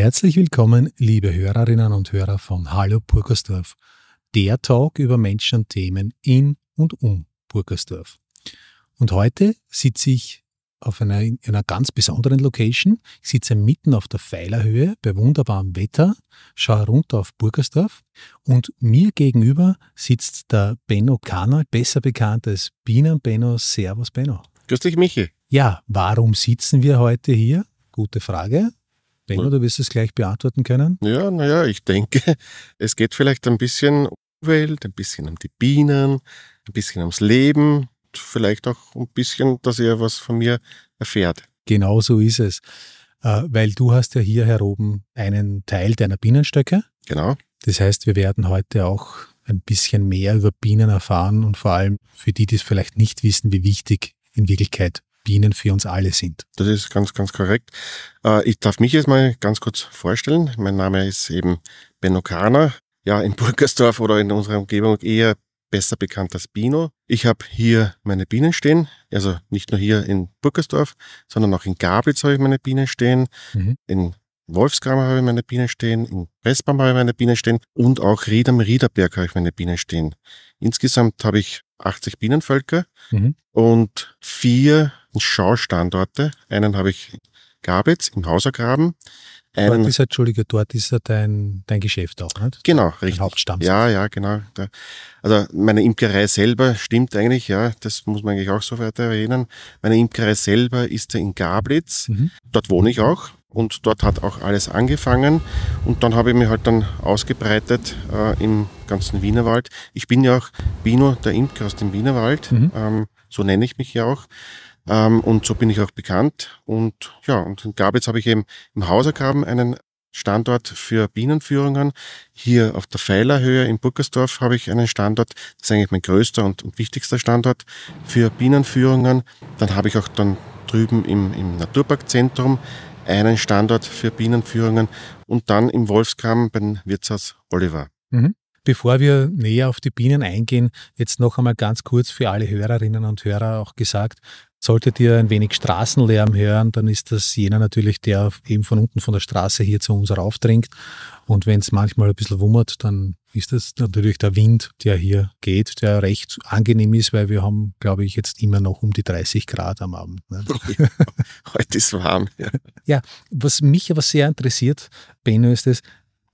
Herzlich willkommen, liebe Hörerinnen und Hörer von Hallo Burgersdorf, der Talk über Menschen und Themen in und um Burgersdorf. Und heute sitze ich auf einer, einer ganz besonderen Location. Ich sitze mitten auf der Pfeilerhöhe bei wunderbarem Wetter, schaue runter auf Burgersdorf und mir gegenüber sitzt der Benno Kanal, besser bekannt als Bienen Benno. Servus Benno. Grüß dich, Michi. Ja, warum sitzen wir heute hier? Gute Frage. Benno, hm. du wirst es gleich beantworten können. Ja, naja, ich denke, es geht vielleicht ein bisschen um Umwelt, ein bisschen um die Bienen, ein bisschen ums Leben, vielleicht auch ein bisschen, dass ihr was von mir erfährt. Genau so ist es. Äh, weil du hast ja hier heroben einen Teil deiner Bienenstöcke. Genau. Das heißt, wir werden heute auch ein bisschen mehr über Bienen erfahren und vor allem für die, die es vielleicht nicht wissen, wie wichtig in Wirklichkeit Bienen für uns alle sind. Das ist ganz, ganz korrekt. Äh, ich darf mich jetzt mal ganz kurz vorstellen. Mein Name ist eben Benno Karner. Ja, in Burgersdorf oder in unserer Umgebung eher besser bekannt als Bino. Ich habe hier meine Bienen stehen, also nicht nur hier in Burgersdorf, sondern auch in Gablitz habe ich meine Bienen stehen, mhm. in Wolfskramer habe ich meine Bienen stehen, in Pressbaum habe ich meine Bienen stehen und auch Ried am Riederberg habe ich meine Bienen stehen. Insgesamt habe ich 80 Bienenvölker mhm. und vier Schaustandorte. Einen habe ich Gabitz im Hausergraben. Einen dort ist, halt, Entschuldige, dort ist ja dein, dein Geschäft auch, nicht? Genau, dein richtig. Ja, ja, genau. also meine Imkerei selber stimmt eigentlich, ja, das muss man eigentlich auch so weiter erwähnen. Meine Imkerei selber ist in Gablitz. Mhm. Dort wohne ich auch und dort hat auch alles angefangen und dann habe ich mich halt dann ausgebreitet äh, im ganzen Wienerwald. Ich bin ja auch Bino, der Imker aus dem Wienerwald, mhm. ähm, so nenne ich mich ja auch. Ähm, und so bin ich auch bekannt. Und ja, und in Gabitz habe ich eben im Hausergraben einen Standort für Bienenführungen. Hier auf der Pfeilerhöhe in Burgersdorf habe ich einen Standort. Das ist eigentlich mein größter und, und wichtigster Standort für Bienenführungen. Dann habe ich auch dann drüben im, im Naturparkzentrum einen Standort für Bienenführungen und dann im Wolfskram beim Wirtshaus Oliver. Mhm. Bevor wir näher auf die Bienen eingehen, jetzt noch einmal ganz kurz für alle Hörerinnen und Hörer auch gesagt, solltet ihr ein wenig Straßenlärm hören, dann ist das jener natürlich, der eben von unten von der Straße hier zu uns raufdringt. Und wenn es manchmal ein bisschen wummert, dann ist das natürlich der Wind, der hier geht, der recht angenehm ist, weil wir haben, glaube ich, jetzt immer noch um die 30 Grad am Abend. Ne? Ja, heute ist warm. Ja. ja, was mich aber sehr interessiert, Benno, ist es,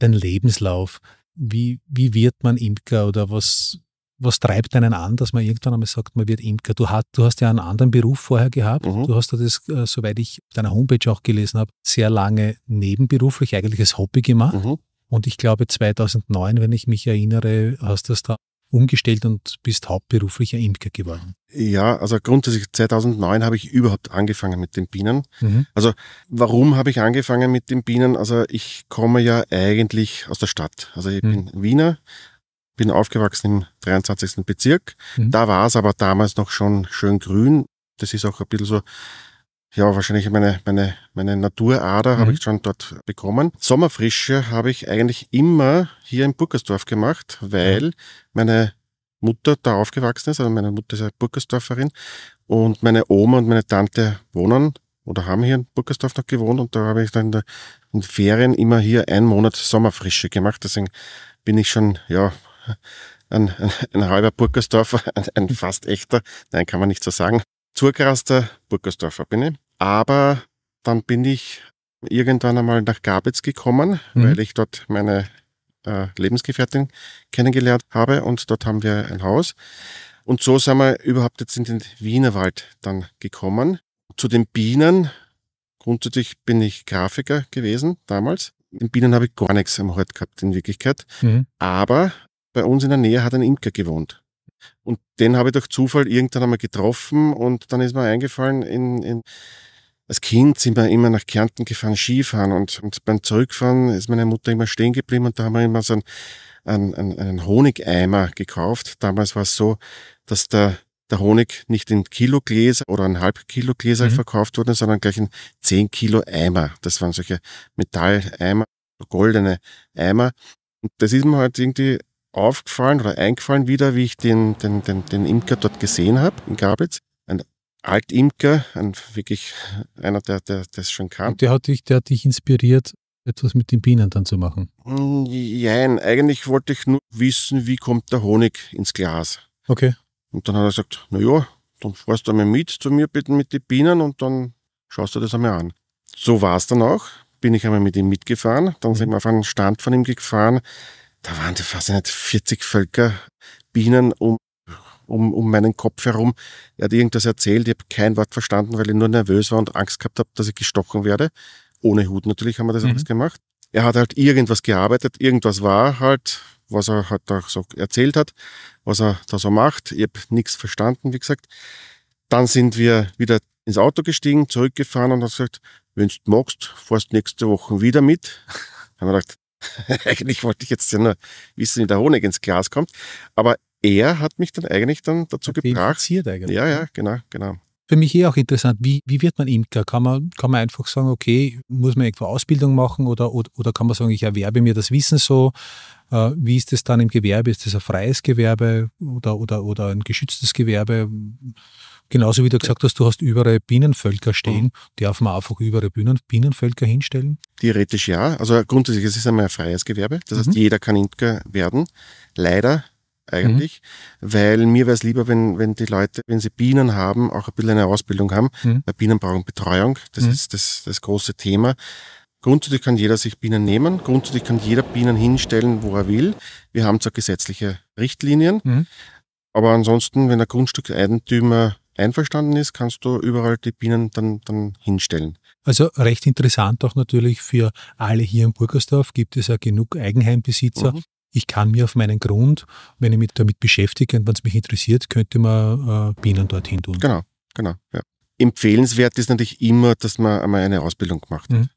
dein Lebenslauf wie, wie wird man Imker oder was, was treibt einen an, dass man irgendwann einmal sagt, man wird Imker? Du, hat, du hast ja einen anderen Beruf vorher gehabt. Mhm. Du hast das, äh, soweit ich auf deiner Homepage auch gelesen habe, sehr lange nebenberuflich eigentlich als Hobby gemacht. Mhm. Und ich glaube 2009, wenn ich mich erinnere, hast du das da umgestellt und bist hauptberuflicher Imker geworden. Ja, also grundsätzlich 2009 habe ich überhaupt angefangen mit den Bienen. Mhm. Also warum habe ich angefangen mit den Bienen? Also ich komme ja eigentlich aus der Stadt. Also ich mhm. bin Wiener, bin aufgewachsen im 23. Bezirk. Mhm. Da war es aber damals noch schon schön grün. Das ist auch ein bisschen so ja, wahrscheinlich meine, meine, meine Naturader mhm. habe ich mhm. schon dort bekommen. Sommerfrische habe ich eigentlich immer hier in Burgersdorf gemacht, weil mhm. meine Mutter da aufgewachsen ist, also meine Mutter ist eine Burgersdorferin und meine Oma und meine Tante wohnen oder haben hier in Burgersdorf noch gewohnt und da habe ich dann in, der, in Ferien immer hier einen Monat Sommerfrische gemacht. Deswegen bin ich schon, ja, ein, ein, ein halber Burgersdorfer, ein, ein fast echter, nein, kann man nicht so sagen. Zurgraster Burgersdorfer bin ich. Aber dann bin ich irgendwann einmal nach Gabitz gekommen, mhm. weil ich dort meine äh, Lebensgefährtin kennengelernt habe und dort haben wir ein Haus. Und so sind wir überhaupt jetzt in den Wienerwald dann gekommen. Zu den Bienen. Grundsätzlich bin ich Grafiker gewesen damals. In Bienen habe ich gar nichts am Hort gehabt in Wirklichkeit. Mhm. Aber bei uns in der Nähe hat ein Imker gewohnt. Und den habe ich durch Zufall irgendwann einmal getroffen und dann ist mir eingefallen, in, in als Kind sind wir immer nach Kärnten gefahren, Skifahren und, und beim Zurückfahren ist meine Mutter immer stehen geblieben und da haben wir immer so einen, einen, einen Honigeimer gekauft. Damals war es so, dass der, der Honig nicht in Kilogläser oder in Halbkilogläser mhm. verkauft wurde, sondern gleich in 10 Kilo Eimer. Das waren solche Metalleimer, goldene Eimer. Und das ist mir halt irgendwie aufgefallen oder eingefallen wieder, wie ich den, den, den, den Imker dort gesehen habe in Gabitz. Altimker, ein, wirklich einer, der, der das schon kann. Und der hat dich, der hat dich inspiriert, etwas mit den Bienen dann zu machen? Nein, mm, eigentlich wollte ich nur wissen, wie kommt der Honig ins Glas. Okay. Und dann hat er gesagt, na ja, dann fährst du einmal mit zu mir bitte mit den Bienen und dann schaust du das einmal an. So war es dann auch. Bin ich einmal mit ihm mitgefahren. Dann sind wir auf einen Stand von ihm gefahren. Da waren fast 40 Völker Bienen um um, um meinen Kopf herum. Er hat irgendwas erzählt, ich habe kein Wort verstanden, weil ich nur nervös war und Angst gehabt habe, dass ich gestochen werde. Ohne Hut natürlich haben wir das mhm. alles gemacht. Er hat halt irgendwas gearbeitet, irgendwas war halt, was er halt auch so erzählt hat, was er da so macht. Ich habe nichts verstanden, wie gesagt. Dann sind wir wieder ins Auto gestiegen, zurückgefahren und hat gesagt, wenn du magst, fährst nächste Woche wieder mit. haben wir gedacht, eigentlich wollte ich jetzt ja nur wissen, wie der Honig ins Glas kommt. Aber er hat mich dann eigentlich dann dazu hat gebracht. Eigentlich. Ja, ja, genau, genau. Für mich eh auch interessant, wie, wie wird man Imker? Kann man, kann man einfach sagen, okay, muss man irgendwo Ausbildung machen oder, oder, oder kann man sagen, ich erwerbe mir das Wissen so? Äh, wie ist das dann im Gewerbe? Ist das ein freies Gewerbe oder, oder, oder ein geschütztes Gewerbe? Genauso wie du gesagt hast, du hast überall Bienenvölker mhm. stehen. Mhm. Darf man einfach überall Bienen, Bienenvölker hinstellen? Theoretisch ja. Also grundsätzlich es ist es einmal ein freies Gewerbe. Das heißt, mhm. jeder kann Imker werden. Leider eigentlich, mhm. weil mir wäre es lieber, wenn, wenn die Leute, wenn sie Bienen haben, auch ein bisschen eine Ausbildung haben. Mhm. Bei Bienen brauchen Betreuung, das mhm. ist das, das große Thema. Grundsätzlich kann jeder sich Bienen nehmen, grundsätzlich kann jeder Bienen hinstellen, wo er will. Wir haben zwar gesetzliche Richtlinien, mhm. aber ansonsten, wenn der Grundstückseigentümer einverstanden ist, kannst du überall die Bienen dann, dann hinstellen. Also recht interessant auch natürlich für alle hier in Burgersdorf gibt es ja genug Eigenheimbesitzer, mhm ich kann mir auf meinen Grund, wenn ich mich damit beschäftige und wenn es mich interessiert, könnte man äh, Bienen dorthin tun. Genau, genau. Ja. Empfehlenswert ist natürlich immer, dass man einmal eine Ausbildung gemacht hat. Mhm.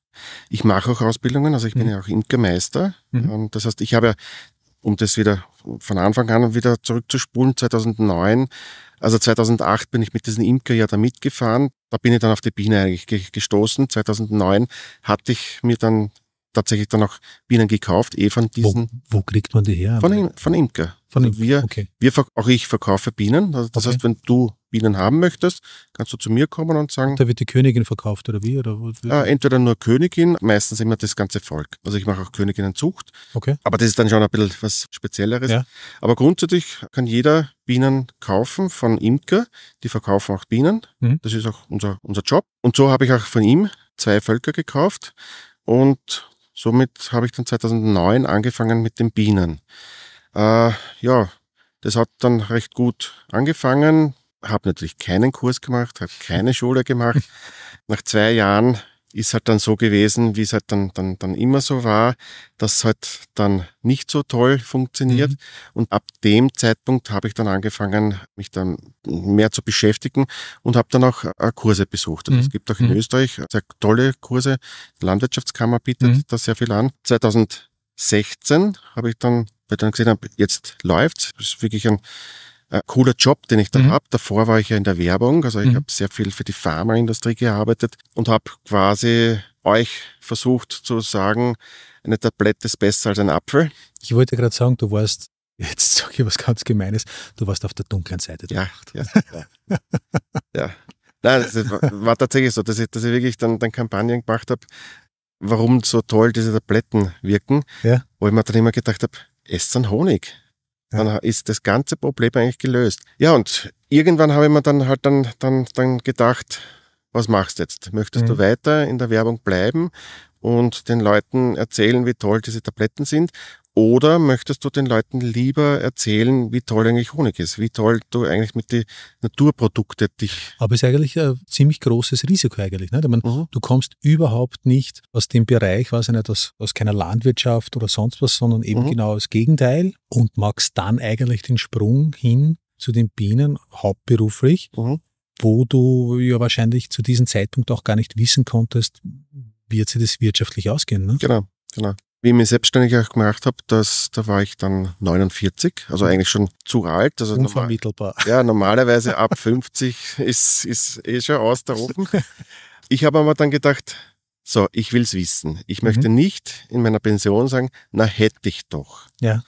Ich mache auch Ausbildungen, also ich mhm. bin ja auch Imkermeister. Mhm. Ähm, das heißt, ich habe ja, um das wieder von Anfang an wieder zurückzuspulen, 2009, also 2008 bin ich mit diesem Imker ja da mitgefahren. Da bin ich dann auf die Biene eigentlich gestoßen. 2009 hatte ich mir dann tatsächlich dann auch Bienen gekauft, eh von diesen. Wo, wo kriegt man die her? Von, von Imker. Von also wir, okay. wir, auch ich verkaufe Bienen. Also das okay. heißt, wenn du Bienen haben möchtest, kannst du zu mir kommen und sagen. Da wird die Königin verkauft oder wie? Oder äh, entweder nur Königin, meistens immer das ganze Volk. Also ich mache auch Königinnenzucht. Okay. Aber das ist dann schon ein bisschen was Spezielleres. Ja. Aber grundsätzlich kann jeder Bienen kaufen von Imker. Die verkaufen auch Bienen. Mhm. Das ist auch unser, unser Job. Und so habe ich auch von ihm zwei Völker gekauft. Und Somit habe ich dann 2009 angefangen mit den Bienen. Äh, ja, das hat dann recht gut angefangen. Habe natürlich keinen Kurs gemacht, habe keine Schule gemacht. Nach zwei Jahren ist halt dann so gewesen, wie es halt dann, dann, dann immer so war, dass es halt dann nicht so toll funktioniert. Mhm. Und ab dem Zeitpunkt habe ich dann angefangen, mich dann mehr zu beschäftigen und habe dann auch äh, Kurse besucht. Also mhm. es gibt auch in mhm. Österreich sehr tolle Kurse. Die Landwirtschaftskammer bietet mhm. da sehr viel an. 2016 habe ich dann, weil ich dann gesehen habe, jetzt läuft's. Das ist wirklich ein äh, cooler Job, den ich da mhm. habe. Davor war ich ja in der Werbung, also ich mhm. habe sehr viel für die Pharmaindustrie gearbeitet und habe quasi euch versucht zu sagen, eine Tablette ist besser als ein Apfel. Ich wollte gerade sagen, du warst, jetzt sage ich was ganz Gemeines, du warst auf der dunklen Seite der ja, Nacht. Ja, ja. ja. Nein, das war tatsächlich so, dass ich, dass ich wirklich dann, dann Kampagnen gemacht habe, warum so toll diese Tabletten wirken, ja. wo ich mir dann immer gedacht habe, esst dann Honig. Dann ja. ist das ganze Problem eigentlich gelöst. Ja, und irgendwann habe ich mir dann halt dann, dann, dann gedacht, was machst du jetzt? Möchtest mhm. du weiter in der Werbung bleiben und den Leuten erzählen, wie toll diese Tabletten sind? Oder möchtest du den Leuten lieber erzählen, wie toll eigentlich Honig ist, wie toll du eigentlich mit den Naturprodukten dich. Aber es ist eigentlich ein ziemlich großes Risiko eigentlich. Ne? Meine, mhm. Du kommst überhaupt nicht aus dem Bereich, weiß nicht, aus, aus keiner Landwirtschaft oder sonst was, sondern eben mhm. genau das Gegenteil und machst dann eigentlich den Sprung hin zu den Bienen hauptberuflich, mhm. wo du ja wahrscheinlich zu diesem Zeitpunkt auch gar nicht wissen konntest, wie sie das wirtschaftlich ausgehen. Ne? Genau, genau. Wie ich mich selbstständig auch gemacht habe, das, da war ich dann 49, also eigentlich schon zu alt. Also Unvermittelbar. Normal, ja, normalerweise ab 50 ist, ist eh schon aus der Ofen. Ich habe aber dann gedacht, so, ich will es wissen. Ich möchte mhm. nicht in meiner Pension sagen, na hätte ich doch. Ja.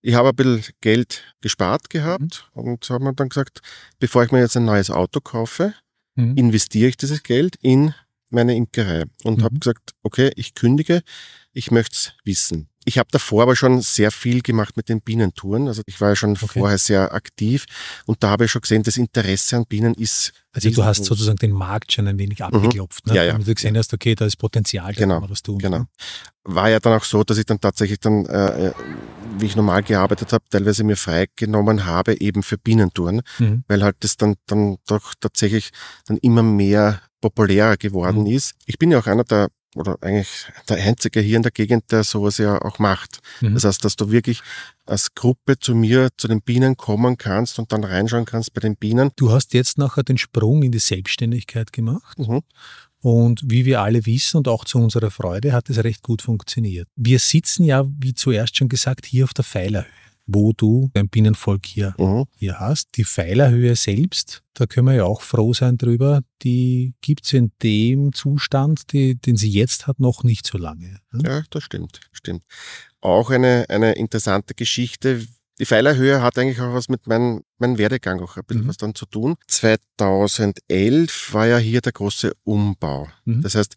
Ich habe ein bisschen Geld gespart gehabt mhm. und habe mir dann gesagt, bevor ich mir jetzt ein neues Auto kaufe, mhm. investiere ich dieses Geld in meine Imkerei und mhm. habe gesagt, okay, ich kündige, ich möchte es wissen. Ich habe davor aber schon sehr viel gemacht mit den Bienentouren. Also ich war ja schon okay. vorher sehr aktiv und da habe ich schon gesehen, das Interesse an Bienen ist. Also du hast sozusagen den Markt schon ein wenig mhm. abgeklopft, mhm. ne? ja, ja. damit du gesehen hast, okay, da ist Potenzial, da genau, kann man was tun. Ne? Genau. War ja dann auch so, dass ich dann tatsächlich dann, äh, äh wie ich normal gearbeitet habe, teilweise mir freigenommen habe, eben für Bienentouren, mhm. weil halt das dann, dann doch tatsächlich dann immer mehr populärer geworden mhm. ist. Ich bin ja auch einer der oder eigentlich der einzige hier in der Gegend, der sowas ja auch macht. Mhm. Das heißt, dass du wirklich als Gruppe zu mir, zu den Bienen kommen kannst und dann reinschauen kannst bei den Bienen. Du hast jetzt nachher den Sprung in die Selbstständigkeit gemacht. Mhm. Und wie wir alle wissen und auch zu unserer Freude hat es recht gut funktioniert. Wir sitzen ja, wie zuerst schon gesagt, hier auf der Pfeilerhöhe wo du dein Bienenvolk hier, mhm. hier hast. Die Pfeilerhöhe selbst, da können wir ja auch froh sein drüber, die gibt es in dem Zustand, die, den sie jetzt hat, noch nicht so lange. Hm? Ja, das stimmt, stimmt. Auch eine, eine interessante Geschichte. Die Pfeilerhöhe hat eigentlich auch was mit meinem mein Werdegang auch ein bisschen mhm. was dann zu tun. 2011 war ja hier der große Umbau. Mhm. Das heißt,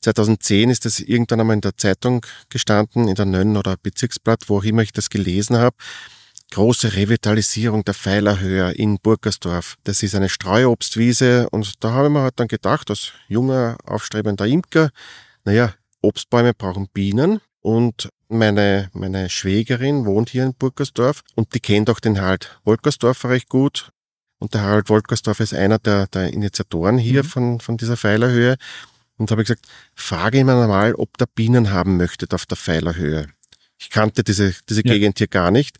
2010 ist das irgendwann einmal in der Zeitung gestanden, in der Nönn oder Bezirksblatt, wo auch immer ich das gelesen habe. Große Revitalisierung der Pfeilerhöhe in Burgersdorf. Das ist eine Streuobstwiese und da habe ich mir halt dann gedacht, als junger, aufstrebender Imker, naja, Obstbäume brauchen Bienen und meine, meine Schwägerin wohnt hier in Burgersdorf und die kennt auch den Harald Wolkersdorfer recht gut. Und der Harald Wolkersdorf ist einer der, der Initiatoren hier mhm. von, von dieser Pfeilerhöhe. Und habe gesagt, frage ihn mal, ob der Bienen haben möchtet auf der Pfeilerhöhe. Ich kannte diese, diese ja. Gegend hier gar nicht.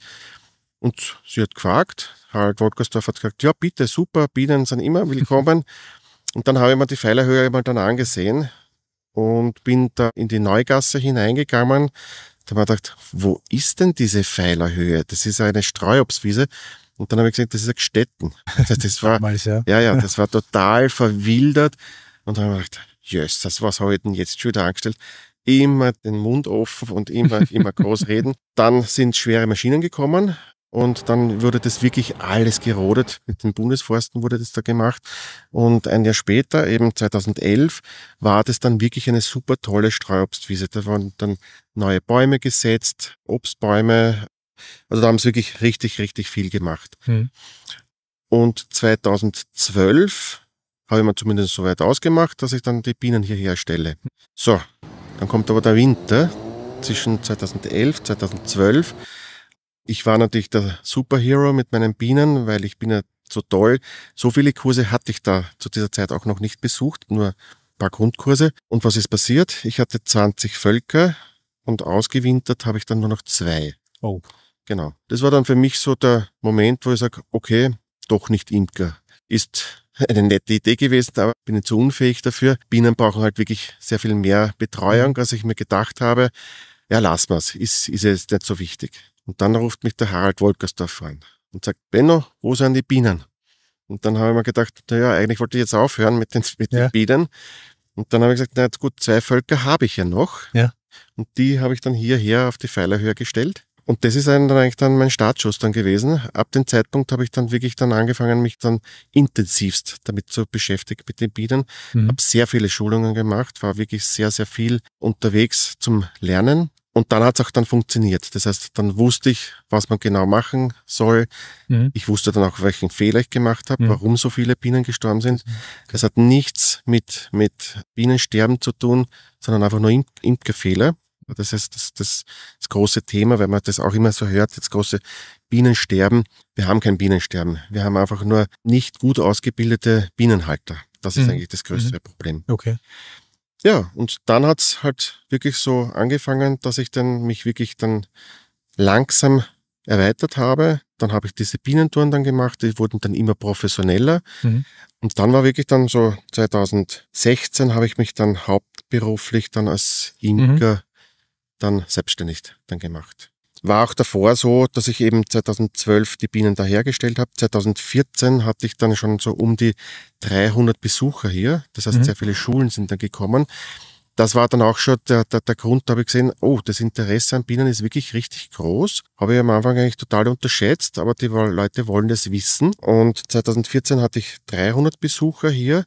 Und sie hat gefragt, Harald Wolkersdorf hat gesagt, ja bitte, super, Bienen sind immer willkommen. und dann habe ich mir die Pfeilerhöhe mal dann angesehen und bin da in die Neugasse hineingegangen, da habe ich gedacht, wo ist denn diese Pfeilerhöhe? Das ist eine Streuobstwiese. Und dann habe ich gesagt, das ist ein Gstetten. Also das war, Damals, ja. ja, ja, das war total verwildert. Und dann habe ich gedacht, yes, das was habe ich denn jetzt schon wieder angestellt? Immer den Mund offen und immer, immer groß reden. Dann sind schwere Maschinen gekommen. Und dann wurde das wirklich alles gerodet. Mit den Bundesforsten wurde das da gemacht. Und ein Jahr später, eben 2011, war das dann wirklich eine super tolle Streuobstwiese. Da waren dann neue Bäume gesetzt, Obstbäume. Also da haben sie wirklich richtig, richtig viel gemacht. Mhm. Und 2012 habe ich mir zumindest so weit ausgemacht, dass ich dann die Bienen hier herstelle. So, dann kommt aber der Winter zwischen 2011, 2012 ich war natürlich der Superhero mit meinen Bienen, weil ich bin ja so toll. So viele Kurse hatte ich da zu dieser Zeit auch noch nicht besucht, nur ein paar Grundkurse. Und was ist passiert? Ich hatte 20 Völker und ausgewintert habe ich dann nur noch zwei. Oh. Genau. Das war dann für mich so der Moment, wo ich sage, okay, doch nicht Imker. Ist eine nette Idee gewesen, aber bin ich zu unfähig dafür. Bienen brauchen halt wirklich sehr viel mehr Betreuung, mhm. als ich mir gedacht habe. Ja, lass mal's. Ist, ist jetzt nicht so wichtig. Und dann ruft mich der Harald Wolkersdorf an und sagt, Benno, wo sind die Bienen? Und dann habe ich mir gedacht, naja, eigentlich wollte ich jetzt aufhören mit den, mit ja. den Bienen. Und dann habe ich gesagt, na jetzt gut, zwei Völker habe ich ja noch. Ja. Und die habe ich dann hierher auf die Pfeilerhöhe gestellt. Und das ist dann eigentlich dann mein Startschuss dann gewesen. Ab dem Zeitpunkt habe ich dann wirklich dann angefangen, mich dann intensivst damit zu beschäftigen mit den Bienen. Mhm. Habe sehr viele Schulungen gemacht, war wirklich sehr, sehr viel unterwegs zum Lernen. Und dann hat es auch dann funktioniert. Das heißt, dann wusste ich, was man genau machen soll. Mhm. Ich wusste dann auch, welchen Fehler ich gemacht habe, mhm. warum so viele Bienen gestorben sind. Mhm. Das hat nichts mit, mit Bienensterben zu tun, sondern einfach nur Imp Impfgefehler. Das ist das, das, das große Thema, wenn man das auch immer so hört, das große Bienensterben. Wir haben kein Bienensterben. Wir haben einfach nur nicht gut ausgebildete Bienenhalter. Das ist mhm. eigentlich das größte mhm. Problem. Okay ja, und dann hat's halt wirklich so angefangen, dass ich dann mich wirklich dann langsam erweitert habe. Dann habe ich diese Bienentouren dann gemacht, die wurden dann immer professioneller. Mhm. Und dann war wirklich dann so 2016 habe ich mich dann hauptberuflich dann als Imker mhm. dann selbstständig dann gemacht war auch davor so, dass ich eben 2012 die Bienen da hergestellt habe. 2014 hatte ich dann schon so um die 300 Besucher hier. Das heißt, mhm. sehr viele Schulen sind dann gekommen. Das war dann auch schon der, der, der Grund, da habe ich gesehen, oh, das Interesse an Bienen ist wirklich richtig groß. Habe ich am Anfang eigentlich total unterschätzt, aber die Leute wollen das wissen. Und 2014 hatte ich 300 Besucher hier.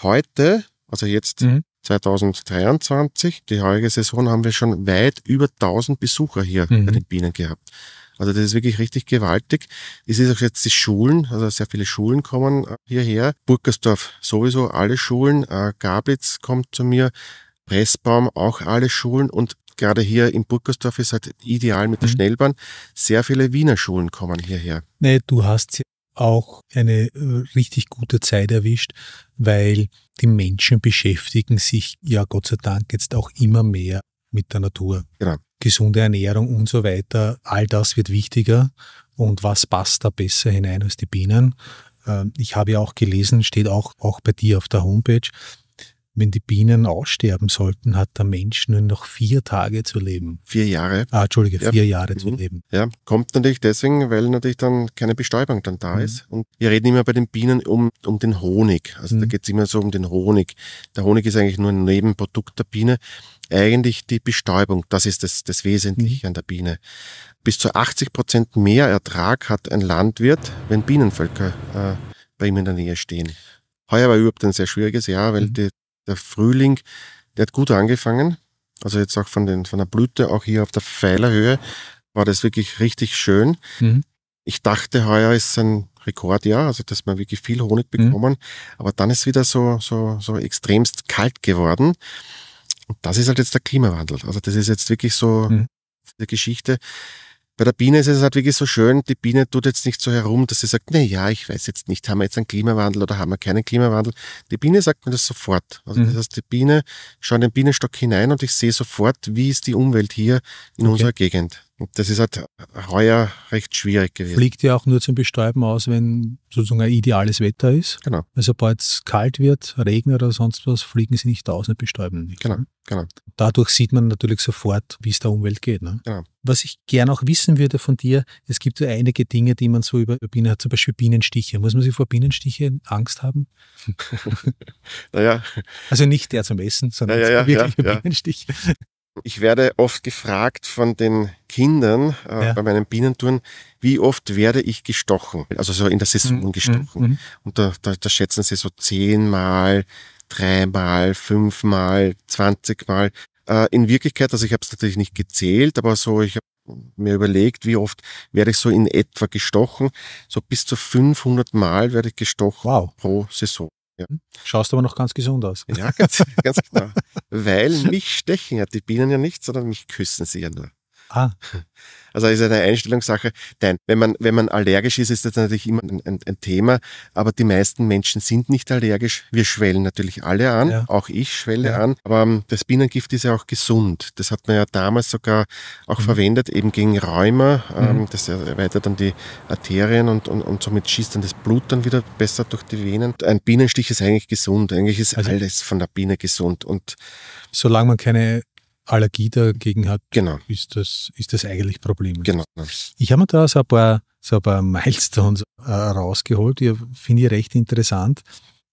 Heute, also jetzt mhm. 2023, die heutige Saison, haben wir schon weit über 1000 Besucher hier mhm. bei den Bienen gehabt. Also das ist wirklich richtig gewaltig. Es ist auch jetzt die Schulen, also sehr viele Schulen kommen äh, hierher. Burgersdorf sowieso alle Schulen, äh, Gablitz kommt zu mir, Pressbaum auch alle Schulen und gerade hier in Burgersdorf ist halt ideal mit der mhm. Schnellbahn. Sehr viele Wiener Schulen kommen hierher. Nee, du hast auch eine äh, richtig gute Zeit erwischt, weil die Menschen beschäftigen sich ja Gott sei Dank jetzt auch immer mehr mit der Natur. Genau. Gesunde Ernährung und so weiter, all das wird wichtiger. Und was passt da besser hinein als die Bienen? Ähm, ich habe ja auch gelesen, steht auch, auch bei dir auf der Homepage, wenn die Bienen aussterben sollten, hat der Mensch nur noch vier Tage zu leben. Vier Jahre? Ah, Entschuldige, ja. vier Jahre mhm. zu leben. Ja, kommt natürlich deswegen, weil natürlich dann keine Bestäubung dann da mhm. ist. Und wir reden immer bei den Bienen um, um den Honig. Also mhm. da geht es immer so um den Honig. Der Honig ist eigentlich nur ein Nebenprodukt der Biene. Eigentlich die Bestäubung, das ist das, das Wesentliche mhm. an der Biene. Bis zu 80 Prozent mehr Ertrag hat ein Landwirt, wenn Bienenvölker äh, bei ihm in der Nähe stehen. Heuer war überhaupt ein sehr schwieriges Jahr, weil mhm. die der Frühling, der hat gut angefangen. Also jetzt auch von, den, von der Blüte, auch hier auf der Pfeilerhöhe, war das wirklich richtig schön. Mhm. Ich dachte, heuer ist ein Rekordjahr, also dass wir wirklich viel Honig mhm. bekommen. Mhm. Aber dann ist wieder so, so, so extremst kalt geworden. Und das ist halt jetzt der Klimawandel. Also das ist jetzt wirklich so mhm. eine Geschichte bei der Biene ist es halt wirklich so schön, die Biene tut jetzt nicht so herum, dass sie sagt, na ja, ich weiß jetzt nicht, haben wir jetzt einen Klimawandel oder haben wir keinen Klimawandel. Die Biene sagt mir das sofort. Also mhm. das heißt, die Biene, schaut in den Bienenstock hinein und ich sehe sofort, wie ist die Umwelt hier in okay. unserer Gegend. Und das ist halt heuer recht schwierig gewesen. Fliegt ja auch nur zum Bestäuben aus, wenn sozusagen ein ideales Wetter ist. Genau. Also sobald es kalt wird, Regen oder sonst was, fliegen sie nicht aus und bestäuben nicht. Genau, genau. Dadurch sieht man natürlich sofort, wie es der Umwelt geht. Ne? Genau. Was ich gern auch wissen würde von dir, es gibt so einige Dinge, die man so über Bienen hat, zum Beispiel Bienenstiche. Muss man sich vor Bienenstiche Angst haben? naja. Also nicht der zum Essen, sondern ja, ja, ja, wirklich ja, Bienenstich. Ich werde oft gefragt von den Kindern äh, ja. bei meinen Bienentouren, wie oft werde ich gestochen? Also so in der Saison mhm. gestochen. Mhm. mhm. Und da, da, da schätzen sie so zehnmal, dreimal, fünfmal, zwanzigmal. Äh, in Wirklichkeit, also ich habe es natürlich nicht gezählt, aber so, ich habe mir überlegt, wie oft werde ich so in etwa gestochen. So bis zu 500 Mal werde ich gestochen wow. pro Saison. Ja. Hm? Schaust aber noch ganz gesund aus. Ja, ganz, ganz genau. Weil mich stechen ja die Bienen ja nicht, sondern mich küssen sie ja nur. Ah. Also ist eine Einstellungssache. Nein, wenn man, wenn man allergisch ist, ist das natürlich immer ein, ein, ein Thema. Aber die meisten Menschen sind nicht allergisch. Wir schwellen natürlich alle an. Ja. Auch ich schwelle ja. an. Aber ähm, das Bienengift ist ja auch gesund. Das hat man ja damals sogar auch mhm. verwendet, eben gegen Rheuma. Ähm, mhm. Das erweitert dann die Arterien und, und, und somit schießt dann das Blut dann wieder besser durch die Venen. Ein Bienenstich ist eigentlich gesund. Eigentlich ist also alles von der Biene gesund. Und solange man keine Allergie dagegen hat, genau. ist, das, ist das eigentlich Problem. Genau. Ich habe mir da so ein paar, so ein paar Milestones äh, rausgeholt, die finde ich recht interessant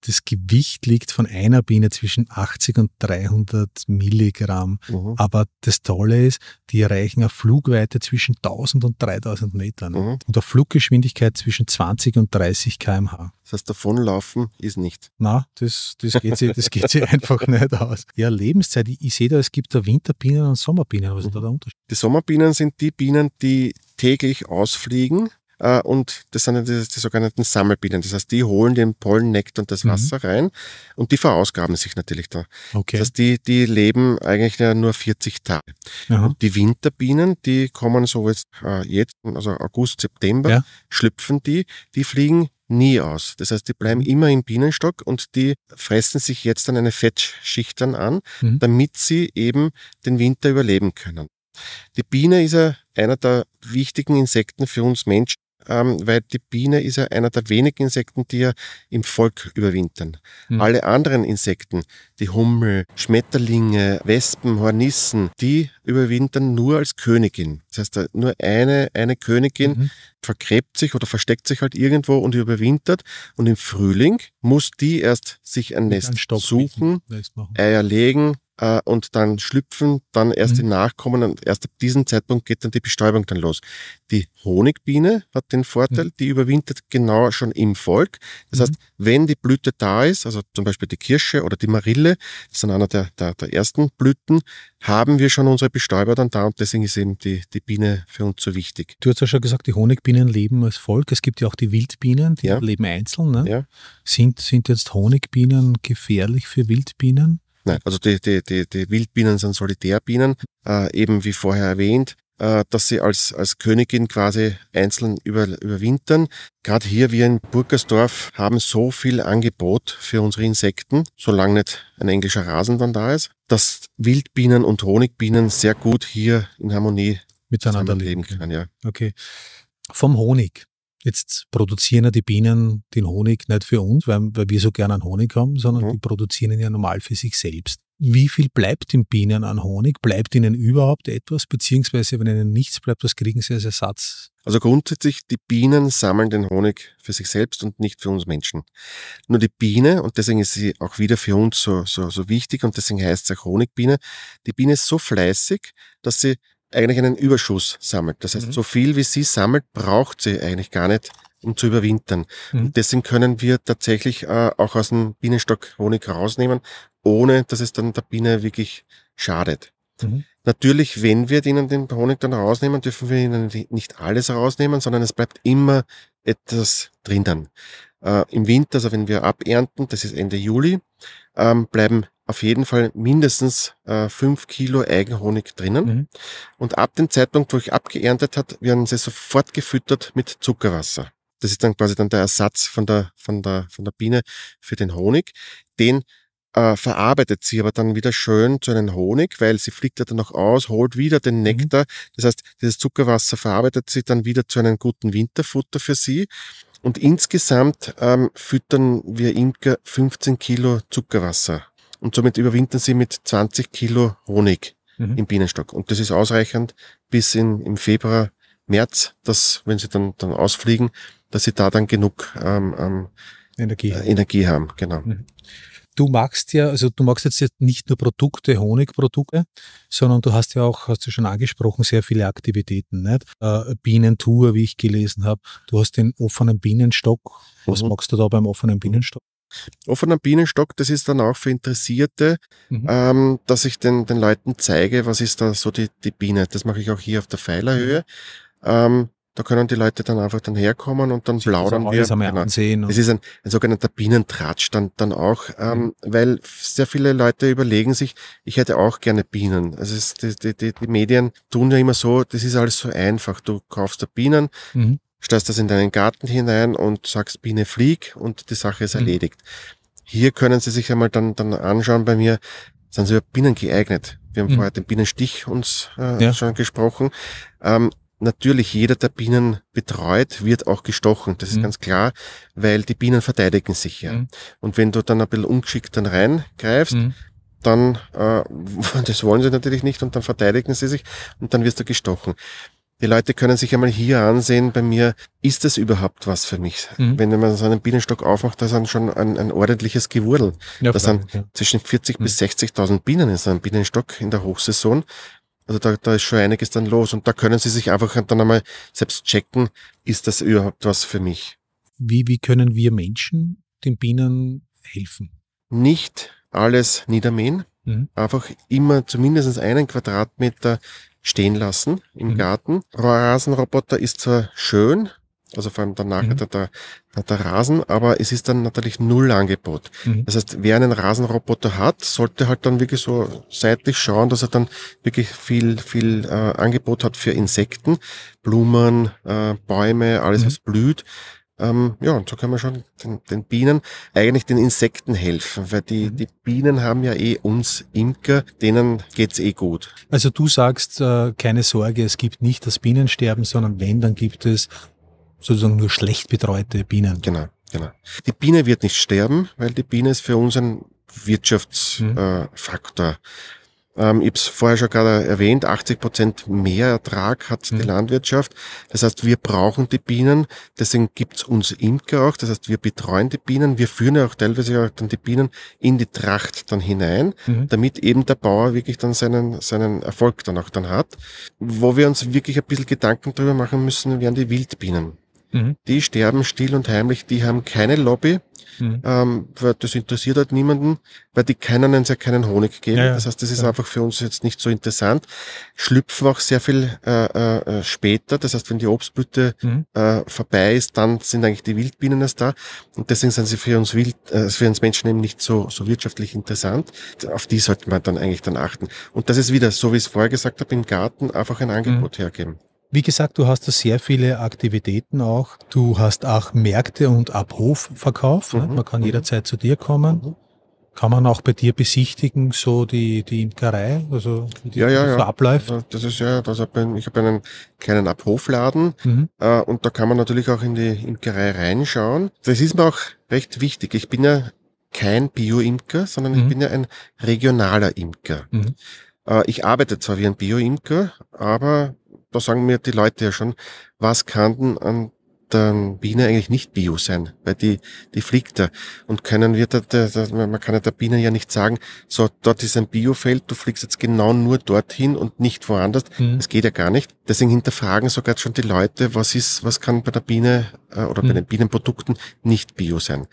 das Gewicht liegt von einer Biene zwischen 80 und 300 Milligramm. Mhm. Aber das Tolle ist, die erreichen eine Flugweite zwischen 1000 und 3000 Metern mhm. und eine Fluggeschwindigkeit zwischen 20 und 30 kmh. Das heißt, davonlaufen ist nicht. Na, das, das geht sie, das geht sie einfach nicht aus. Ja, Lebenszeit. Ich, ich sehe da, es gibt da Winterbienen und Sommerbienen. Was ist mhm. da der Unterschied? Die Sommerbienen sind die Bienen, die täglich ausfliegen äh, und das sind die, die sogenannten Sammelbienen. Das heißt, die holen den Pollen, Nektar und das mhm. Wasser mhm. rein und die verausgaben sich natürlich da. Okay. Das heißt, die, die leben eigentlich nur 40 Tage. Aha. Die Winterbienen, die kommen so jetzt, äh, jetzt also August, September, ja. schlüpfen die, die fliegen nie aus. Das heißt, die bleiben mhm. immer im Bienenstock und die fressen sich jetzt dann eine Fettschicht dann an, mhm. damit sie eben den Winter überleben können. Die Biene ist ja einer der wichtigen Insekten für uns Menschen ähm, weil die Biene ist ja einer der wenigen Insekten, die ja im Volk überwintern. Mhm. Alle anderen Insekten, die Hummel, Schmetterlinge, Wespen, Hornissen, die überwintern nur als Königin. Das heißt, nur eine, eine Königin mhm. vergräbt sich oder versteckt sich halt irgendwo und überwintert. Und im Frühling muss die erst sich ein Nest suchen, Eier legen, äh, und dann schlüpfen dann erst mhm. die Nachkommen und erst ab diesem Zeitpunkt geht dann die Bestäubung dann los. Die Honigbiene hat den Vorteil, mhm. die überwintert genau schon im Volk. Das heißt, mhm. wenn die Blüte da ist, also zum Beispiel die Kirsche oder die Marille, das sind einer der, der, der ersten Blüten, haben wir schon unsere Bestäuber dann da und deswegen ist eben die, die Biene für uns so wichtig. Du hast ja schon gesagt, die Honigbienen leben als Volk. Es gibt ja auch die Wildbienen, die ja. leben einzeln. Ne? Ja. Sind, sind jetzt Honigbienen gefährlich für Wildbienen? Nein, also die, die, die, die Wildbienen sind Solitärbienen, äh, eben wie vorher erwähnt, äh, dass sie als, als Königin quasi einzeln über, überwintern. Gerade hier, wir in Burgersdorf, haben so viel Angebot für unsere Insekten, solange nicht ein englischer Rasen dann da ist, dass Wildbienen und Honigbienen sehr gut hier in Harmonie miteinander leben können. Ja. Okay. Vom Honig. Jetzt produzieren ja die Bienen den Honig nicht für uns, weil, weil wir so gerne einen Honig haben, sondern mhm. die produzieren ihn ja normal für sich selbst. Wie viel bleibt den Bienen an Honig? Bleibt ihnen überhaupt etwas? Beziehungsweise, wenn ihnen nichts bleibt, was kriegen sie als Ersatz? Also grundsätzlich, die Bienen sammeln den Honig für sich selbst und nicht für uns Menschen. Nur die Biene, und deswegen ist sie auch wieder für uns so, so, so wichtig und deswegen heißt es auch Honigbiene, die Biene ist so fleißig, dass sie eigentlich einen Überschuss sammelt. Das heißt, mhm. so viel wie sie sammelt, braucht sie eigentlich gar nicht, um zu überwintern. Mhm. Und deswegen können wir tatsächlich äh, auch aus dem Bienenstock Honig rausnehmen, ohne dass es dann der Biene wirklich schadet. Mhm. Natürlich, wenn wir ihnen den Honig dann rausnehmen, dürfen wir ihnen nicht alles rausnehmen, sondern es bleibt immer etwas drin dann. Äh, Im Winter, also wenn wir abernten, das ist Ende Juli, ähm, bleiben auf jeden Fall mindestens äh, fünf Kilo Eigenhonig drinnen. Mhm. Und ab dem Zeitpunkt, wo ich abgeerntet hat, werden sie sofort gefüttert mit Zuckerwasser. Das ist dann quasi dann der Ersatz von der, von der, von der Biene für den Honig. Den äh, verarbeitet sie aber dann wieder schön zu einem Honig, weil sie fliegt ja dann noch aus, holt wieder den mhm. Nektar. Mhm. Das heißt, dieses Zuckerwasser verarbeitet sie dann wieder zu einem guten Winterfutter für sie. Und insgesamt ähm, füttern wir Imker 15 Kilo Zuckerwasser und somit überwintern sie mit 20 Kilo Honig mhm. im Bienenstock. Und das ist ausreichend bis in, im Februar, März, dass, wenn sie dann, dann ausfliegen, dass sie da dann genug ähm, ähm, Energie. Äh, Energie haben. Genau. Mhm. Du magst ja, also du magst jetzt nicht nur Produkte, Honigprodukte, sondern du hast ja auch, hast du schon angesprochen, sehr viele Aktivitäten, nicht? Äh, Bienentour, wie ich gelesen habe. Du hast den offenen Bienenstock. Was mhm. magst du da beim offenen Bienenstock? offener Bienenstock, das ist dann auch für Interessierte, mhm. ähm, dass ich den, den Leuten zeige, was ist da so die, die Biene. Das mache ich auch hier auf der Pfeilerhöhe. Mhm. Ähm, da können die Leute dann einfach dann herkommen und dann plaudern also wir. genau. ansehen. ist ein, ein sogenannter Bienentratsch dann, dann auch, ähm, mhm. weil sehr viele Leute überlegen sich, ich hätte auch gerne Bienen. Also es, die, die, die, Medien tun ja immer so, das ist alles so einfach. Du kaufst da Bienen, mhm stellst das in deinen Garten hinein und sagst Biene flieg und die Sache ist mhm. erledigt. Hier können Sie sich einmal dann, dann anschauen bei mir, sind Sie über Bienen geeignet? Wir haben mhm. vorher den Bienenstich uns äh, ja. schon gesprochen. Ähm, natürlich, jeder, der Bienen betreut, wird auch gestochen. Das ist mhm. ganz klar, weil die Bienen verteidigen sich ja. Mhm. Und wenn du dann ein bisschen ungeschickt dann reingreifst, mhm. dann, äh, das wollen sie natürlich nicht und dann verteidigen sie sich und dann wirst du gestochen. Die Leute können sich einmal hier ansehen, bei mir, ist das überhaupt was für mich? Mhm. Wenn man so einen Bienenstock aufmacht, da sind schon ein, ein ordentliches Gewurl. Ja, da sind ja. zwischen 40 mhm. bis 60.000 Bienen in so einem Bienenstock in der Hochsaison. Also da, da ist schon einiges dann los und da können sie sich einfach dann einmal selbst checken, ist das überhaupt was für mich? Wie, wie können wir Menschen den Bienen helfen? Nicht alles niedermähen. Mhm. Einfach immer zumindest einen Quadratmeter stehen lassen im mhm. Garten. Rasenroboter ist zwar schön, also vor allem danach mhm. der, der, der Rasen, aber es ist dann natürlich Nullangebot. Mhm. Das heißt, wer einen Rasenroboter hat, sollte halt dann wirklich so seitlich schauen, dass er dann wirklich viel, viel äh, Angebot hat für Insekten, Blumen, äh, Bäume, alles mhm. was blüht. Ähm, ja, und so kann man schon den, den, Bienen, eigentlich den Insekten helfen, weil die, mhm. die Bienen haben ja eh uns Imker, denen geht es eh gut. Also du sagst, äh, keine Sorge, es gibt nicht das Bienensterben, sondern wenn, dann gibt es sozusagen nur schlecht betreute Bienen. Genau, genau. Die Biene wird nicht sterben, weil die Biene ist für uns ein Wirtschaftsfaktor. Mhm. Äh, ähm, ich habe es vorher schon gerade erwähnt, 80 Prozent mehr Ertrag hat mhm. die Landwirtschaft. Das heißt, wir brauchen die Bienen, deswegen gibt's uns Imker auch. Das heißt, wir betreuen die Bienen, wir führen ja auch teilweise auch dann die Bienen in die Tracht dann hinein, mhm. damit eben der Bauer wirklich dann seinen, seinen Erfolg dann auch dann hat. Wo wir uns wirklich ein bisschen Gedanken drüber machen müssen, wären die Wildbienen. Mhm. Die sterben still und heimlich, die haben keine Lobby, mhm. ähm, weil das interessiert halt niemanden, weil die können uns ja keinen Honig geben. Ja, ja. Das heißt, das ist ja. einfach für uns jetzt nicht so interessant. Schlüpfen auch sehr viel äh, äh, später. Das heißt, wenn die Obstblüte mhm. äh, vorbei ist, dann sind eigentlich die Wildbienen erst da. Und deswegen sind sie für uns Wild, äh, für uns Menschen eben nicht so, so wirtschaftlich interessant. Auf die sollte man dann eigentlich dann achten. Und das ist wieder, so wie ich es vorher gesagt habe, im Garten einfach ein Angebot mhm. hergeben. Wie gesagt, du hast da sehr viele Aktivitäten auch. Du hast auch Märkte und Abhofverkauf. Mhm. Man kann mhm. jederzeit zu dir kommen. Mhm. Kann man auch bei dir besichtigen, so die, die Imkerei, also wie die, ja, ja, ja. so abläuft? Das ist ja, das hab ich, ich habe einen kleinen Abhofladen mhm. äh, und da kann man natürlich auch in die Imkerei reinschauen. Das ist mir auch recht wichtig. Ich bin ja kein Bio-Imker, sondern ich bin ja ein regionaler Imker. Äh, ich arbeite zwar wie ein Bio-Imker, aber da sagen mir die Leute ja schon, was kann denn an der Biene eigentlich nicht bio sein, weil die, die fliegt da. Und können wir da, da, da man kann ja der Biene ja nicht sagen, so, dort ist ein Biofeld, du fliegst jetzt genau nur dorthin und nicht woanders. Mhm. Das geht ja gar nicht. Deswegen hinterfragen sogar schon die Leute, was ist, was kann bei der Biene äh, oder mhm. bei den Bienenprodukten nicht bio sein.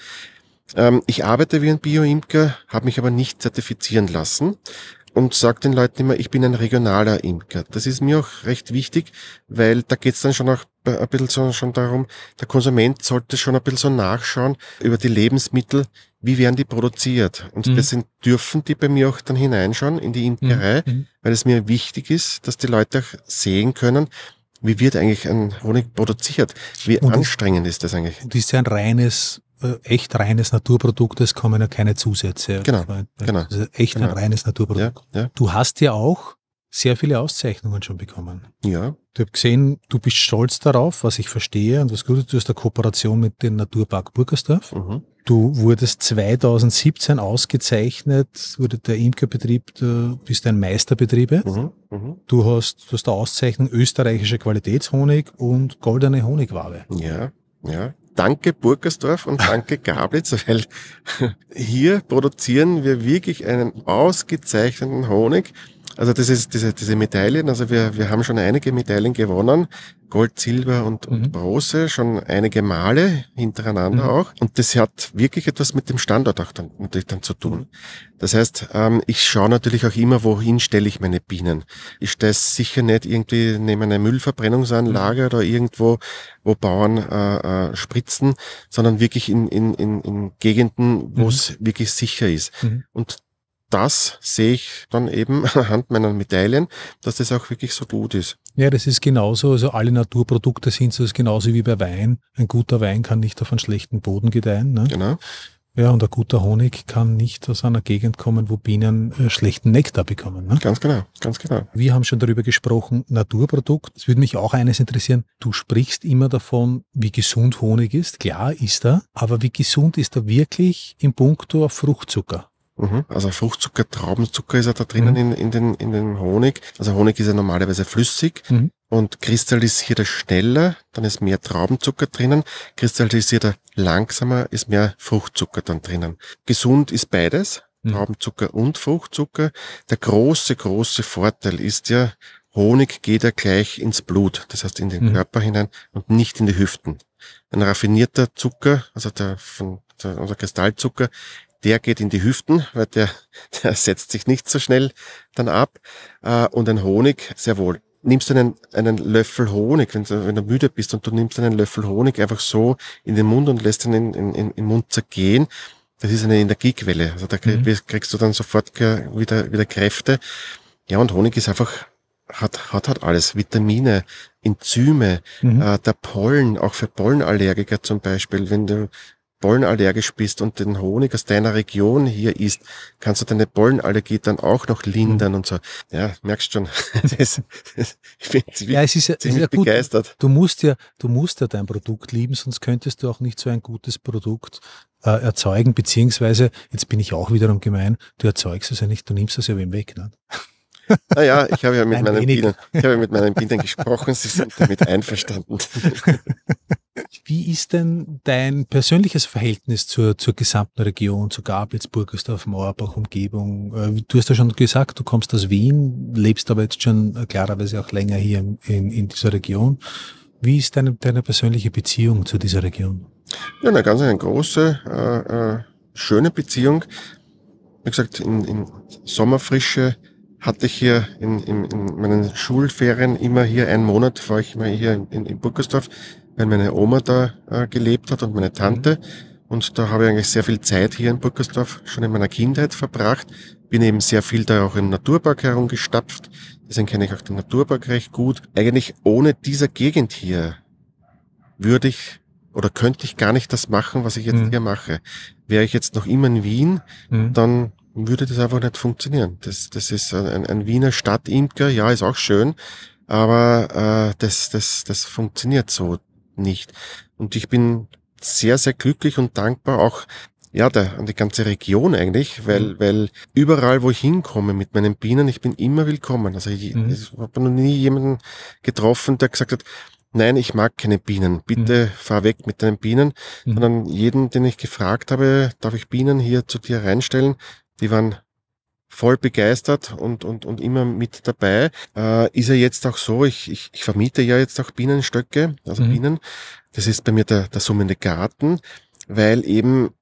Ähm, ich arbeite wie ein Bioimker, habe mich aber nicht zertifizieren lassen und sage den Leuten immer, ich bin ein regionaler Imker. Das ist mir auch recht wichtig, weil da geht es dann schon auch ein bisschen so, schon darum, der Konsument sollte schon ein bisschen so nachschauen über die Lebensmittel, wie werden die produziert. Und mhm. deswegen dürfen die bei mir auch dann hineinschauen in die Imkerei, mhm. mhm. weil es mir wichtig ist, dass die Leute auch sehen können, wie wird eigentlich ein Honig produziert? Wie und anstrengend ist das eigentlich? Das ist ja ein reines äh, echt reines Naturprodukt, es kommen ja keine Zusätze. Genau. genau. Also echt genau. ein reines Naturprodukt. Ja, ja. Du hast ja auch sehr viele Auszeichnungen schon bekommen. Ja. Ich habe gesehen, du bist stolz darauf, was ich verstehe und was gut ist. Du hast eine Kooperation mit dem Naturpark Burgersdorf. Mhm. Du wurdest 2017 ausgezeichnet, wurde der Imkerbetrieb, du bist ein Meisterbetrieb jetzt. Mhm. Mhm. Du hast, du hast eine Auszeichnung österreichische Qualitätshonig und goldene Honigwabe. Ja, ja danke Burgersdorf und danke Gablitz, weil hier produzieren wir wirklich einen ausgezeichneten Honig, also das ist diese, diese Medaillen, also wir, wir haben schon einige Medaillen gewonnen, Gold, Silber und, und mhm. Bronze, schon einige Male hintereinander mhm. auch. Und das hat wirklich etwas mit dem Standort auch dann, natürlich dann zu tun. Das heißt, ähm, ich schaue natürlich auch immer, wohin stelle ich meine Bienen. Ich stelle sicher nicht irgendwie neben einer Müllverbrennungsanlage mhm. oder irgendwo, wo Bauern äh, äh, spritzen, sondern wirklich in, in, in, in Gegenden, wo mhm. es wirklich sicher ist. Mhm. Und das sehe ich dann eben anhand meiner Medaillen, dass das auch wirklich so gut ist. Ja, das ist genauso. Also alle Naturprodukte sind so, ist genauso wie bei Wein. Ein guter Wein kann nicht auf einen schlechten Boden gedeihen. Ne? Genau. Ja, und ein guter Honig kann nicht aus einer Gegend kommen, wo Bienen äh, schlechten Nektar bekommen. Ne? Ganz genau, ganz genau. Wir haben schon darüber gesprochen, Naturprodukt. Es würde mich auch eines interessieren. Du sprichst immer davon, wie gesund Honig ist. Klar ist er, aber wie gesund ist er wirklich im Punkto auf Fruchtzucker? Mhm. Also Fruchtzucker, Traubenzucker ist ja da drinnen mhm. in, in, den, in den Honig. Also Honig ist ja normalerweise flüssig mhm. und kristallisiert er schneller, dann ist mehr Traubenzucker drinnen. Kristallisiert er langsamer, ist mehr Fruchtzucker dann drinnen. Gesund ist beides. Mhm. Traubenzucker und Fruchtzucker. Der große, große Vorteil ist ja, Honig geht ja gleich ins Blut, das heißt in den mhm. Körper hinein und nicht in die Hüften. Ein raffinierter Zucker, also der, von, unser Kristallzucker, der geht in die Hüften, weil der, der setzt sich nicht so schnell dann ab. Äh, und ein Honig, sehr wohl. Nimmst du einen, einen Löffel Honig, wenn du, wenn du müde bist und du nimmst einen Löffel Honig einfach so in den Mund und lässt ihn in, in, in, im Mund zergehen, das ist eine Energiequelle. Also da mhm. kriegst du dann sofort wieder, wieder Kräfte. Ja, und Honig ist einfach, hat, hat, hat alles. Vitamine, Enzyme, mhm. äh, der Pollen, auch für Pollenallergiker zum Beispiel, wenn du pollenallergisch bist und den Honig aus deiner Region hier isst, kannst du deine Pollenallergie dann auch noch lindern mhm. und so. Ja, merkst schon. ich bin ziemlich, ja, es ist ja, ziemlich ist ja begeistert. Du musst ja, du musst ja dein Produkt lieben, sonst könntest du auch nicht so ein gutes Produkt äh, erzeugen, beziehungsweise, jetzt bin ich auch wiederum gemein, du erzeugst es ja nicht, du nimmst es ja wem weg. Ne? Naja, ich habe ja mit, meinen Bienen, ich habe mit meinen Bienen gesprochen, sie sind damit einverstanden. Wie ist denn dein persönliches Verhältnis zur, zur gesamten Region, zu Gabels, Burgersdorf, Mauerbach, Umgebung? Äh, du hast ja schon gesagt, du kommst aus Wien, lebst aber jetzt schon äh, klarerweise auch länger hier in, in dieser Region. Wie ist deine, deine persönliche Beziehung zu dieser Region? Ja, eine ganz eine große, äh, äh, schöne Beziehung. Wie gesagt, in, in Sommerfrische hatte ich hier in, in, in meinen Schulferien immer hier einen Monat, war ich immer hier in, in, in Burgersdorf wenn meine Oma da äh, gelebt hat und meine mhm. Tante. Und da habe ich eigentlich sehr viel Zeit hier in Burkersdorf schon in meiner Kindheit verbracht. Bin eben sehr viel da auch im Naturpark herumgestapft. Deswegen kenne ich auch den Naturpark recht gut. Eigentlich ohne dieser Gegend hier würde ich oder könnte ich gar nicht das machen, was ich jetzt mhm. hier mache. Wäre ich jetzt noch immer in Wien, mhm. dann würde das einfach nicht funktionieren. Das, das ist ein, ein Wiener Stadtimker, ja, ist auch schön, aber äh, das, das, das funktioniert so nicht. Und ich bin sehr, sehr glücklich und dankbar auch ja, der, an die ganze Region eigentlich, weil, mhm. weil überall, wo ich hinkomme mit meinen Bienen, ich bin immer willkommen. Also ich, mhm. ich habe noch nie jemanden getroffen, der gesagt hat, nein, ich mag keine Bienen, bitte mhm. fahr weg mit deinen Bienen. Mhm. Sondern jeden, den ich gefragt habe, darf ich Bienen hier zu dir reinstellen, die waren voll begeistert und, und, und immer mit dabei. Äh, ist ja jetzt auch so, ich, ich, ich vermiete ja jetzt auch Bienenstöcke, also mhm. Bienen. Das ist bei mir der, der summende Garten, weil eben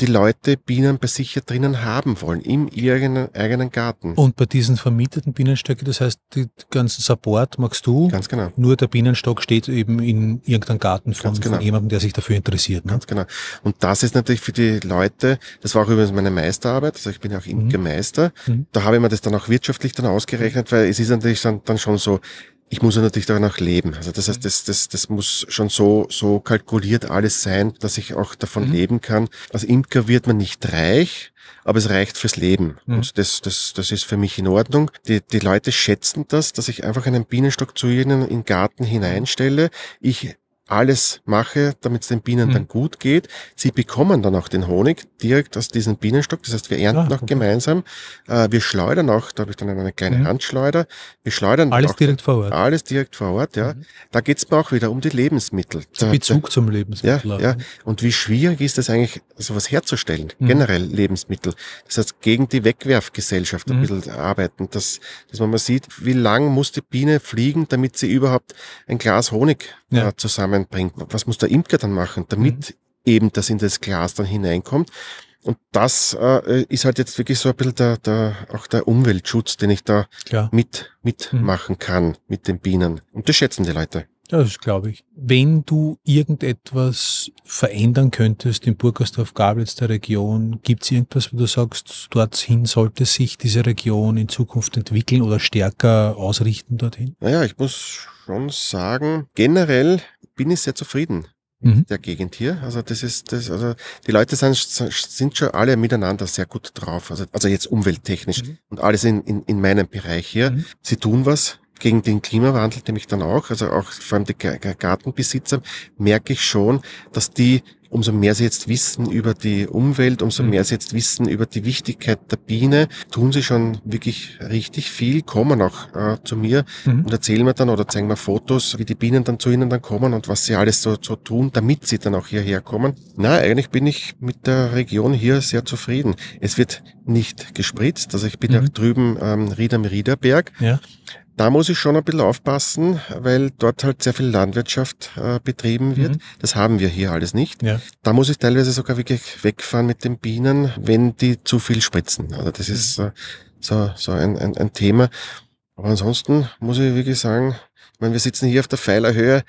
die Leute Bienen bei sich ja drinnen haben wollen, im eigenen, eigenen Garten. Und bei diesen vermieteten Bienenstöcke, das heißt, den ganzen Support magst du. Ganz genau. Nur der Bienenstock steht eben in irgendeinem Garten von, genau. von jemandem, der sich dafür interessiert. Ne? Ganz genau. Und das ist natürlich für die Leute, das war auch übrigens meine Meisterarbeit, also ich bin ja auch mhm. Imkermeister. Mhm. Da habe ich mir das dann auch wirtschaftlich dann ausgerechnet, weil es ist natürlich dann schon so, ich muss ja natürlich danach leben. Also das heißt, mhm. das, das, das muss schon so, so kalkuliert alles sein, dass ich auch davon mhm. leben kann. Als Imker wird man nicht reich, aber es reicht fürs Leben. Mhm. Und das, das, das ist für mich in Ordnung. Die, die Leute schätzen das, dass ich einfach einen Bienenstock zu ihnen in den Garten mhm. hineinstelle. Ich alles mache, damit es den Bienen mhm. dann hm. gut geht. Sie bekommen dann auch den Honig direkt aus diesem Bienenstock. Das heißt, wir ernten auch ah, okay. gemeinsam. Äh, wir schleudern auch, da habe ich dann eine kleine mhm. Handschleuder. Wir schleudern alles direkt vor Ort. Alles direkt vor Ort, ja. Mhm. Da geht es mir auch wieder um die Lebensmittel. Der Bezug zum Lebensmittel. Ja, ja. Und wie schwierig ist das eigentlich, sowas herzustellen, mhm. generell Lebensmittel. Das heißt, gegen die Wegwerfgesellschaft ein mhm. bisschen arbeiten, dass, dass man mal sieht, wie lang muss die Biene fliegen, damit sie überhaupt ein Glas Honig ja. äh, zusammenbringt. Was muss der Imker dann machen, damit mhm. eben das in das Glas dann hineinkommt? Und das äh, ist halt jetzt wirklich so ein bisschen der, der, auch der Umweltschutz, den ich da mit mhm. mitmachen mhm. kann mit den Bienen. Und das schätzen die Leute. Das glaube ich. Wenn du irgendetwas verändern könntest in Burgersdorf, Gablitz, der Region, gibt es irgendwas, wo du sagst, dorthin sollte sich diese Region in Zukunft entwickeln oder stärker ausrichten dorthin? Naja, ich muss schon sagen, generell bin ich sehr zufrieden mhm. der Gegend hier. Also das ist das, also die Leute sind, sind schon alle miteinander sehr gut drauf. Also, also jetzt umwelttechnisch. Mhm. Und alles in, in, in meinem Bereich hier. Mhm. Sie tun was, gegen den Klimawandel, nämlich dann auch, also auch vor allem die Gartenbesitzer, merke ich schon, dass die umso mehr sie jetzt wissen über die Umwelt, umso mhm. mehr sie jetzt wissen über die Wichtigkeit der Biene, tun sie schon wirklich richtig viel, kommen auch äh, zu mir mhm. und erzählen mir dann oder zeigen mir Fotos, wie die Bienen dann zu ihnen dann kommen und was sie alles so, so tun, damit sie dann auch hierher kommen. Na, eigentlich bin ich mit der Region hier sehr zufrieden. Es wird nicht gespritzt, also ich bin mhm. auch drüben ähm, Rieder-Riederberg. Ja. Da muss ich schon ein bisschen aufpassen, weil dort halt sehr viel Landwirtschaft äh, betrieben wird. Mhm. Das haben wir hier alles nicht. Ja. Da muss ich teilweise sogar wirklich wegfahren mit den Bienen, wenn die zu viel spritzen. Also das mhm. ist äh, so, so ein, ein, ein Thema. Aber ansonsten muss ich wirklich sagen, ich meine, wir sitzen hier auf der Pfeilerhöhe,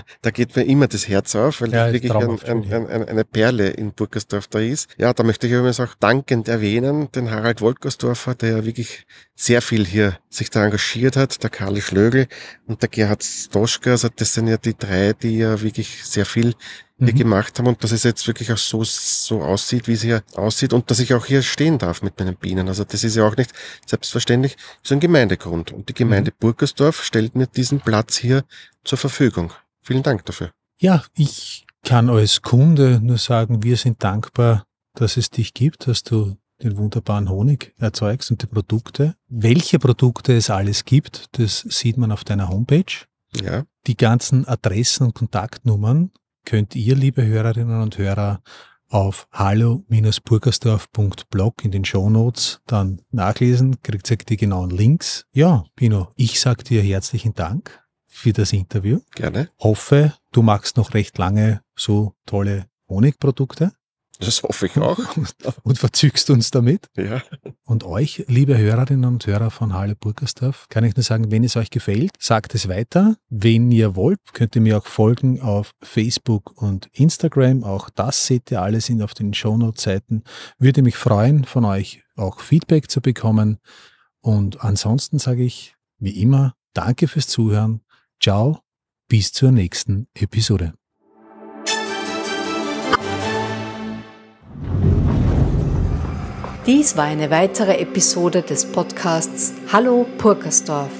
da geht mir immer das Herz auf, weil ja, wirklich ein, ein, ein, eine Perle in Burkersdorf da ist. Ja, da möchte ich übrigens auch dankend erwähnen, den Harald Wolkersdorfer, der ja wirklich sehr viel hier sich da engagiert hat, der Karl Schlögl und der Gerhard Stoschka, also das sind ja die drei, die ja wirklich sehr viel hier mhm. gemacht haben und dass es jetzt wirklich auch so, so aussieht, wie es hier aussieht und dass ich auch hier stehen darf mit meinen Bienen. Also das ist ja auch nicht selbstverständlich, so ein Gemeindegrund. Und die Gemeinde mhm. Burgersdorf stellt mir diesen Platz hier zur Verfügung. Vielen Dank dafür. Ja, ich kann als Kunde nur sagen, wir sind dankbar, dass es dich gibt, dass du den wunderbaren Honig erzeugst und die Produkte. Welche Produkte es alles gibt, das sieht man auf deiner Homepage. Ja. Die ganzen Adressen und Kontaktnummern könnt ihr, liebe Hörerinnen und Hörer, auf hallo-burgersdorf.blog in den Shownotes dann nachlesen, kriegt ihr die genauen Links. Ja, Pino, ich sage dir herzlichen Dank für das Interview. Gerne. Hoffe, du machst noch recht lange so tolle Honigprodukte. Das hoffe ich auch. und verzügst uns damit. Ja. Und euch, liebe Hörerinnen und Hörer von Halle Burgersdorf, kann ich nur sagen, wenn es euch gefällt, sagt es weiter. Wenn ihr wollt, könnt ihr mir auch folgen auf Facebook und Instagram. Auch das seht ihr alles in auf den Shownote-Seiten. Würde mich freuen, von euch auch Feedback zu bekommen. Und ansonsten sage ich, wie immer, danke fürs Zuhören. Ciao, bis zur nächsten Episode. Dies war eine weitere Episode des Podcasts Hallo Purkersdorf.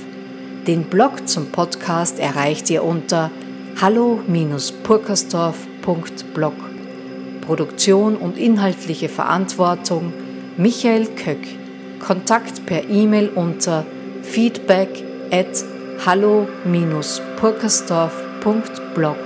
Den Blog zum Podcast erreicht ihr unter hallo-purkersdorf.blog. Produktion und inhaltliche Verantwortung Michael Köck. Kontakt per E-Mail unter feedback at hallo-purkersdorf.blog.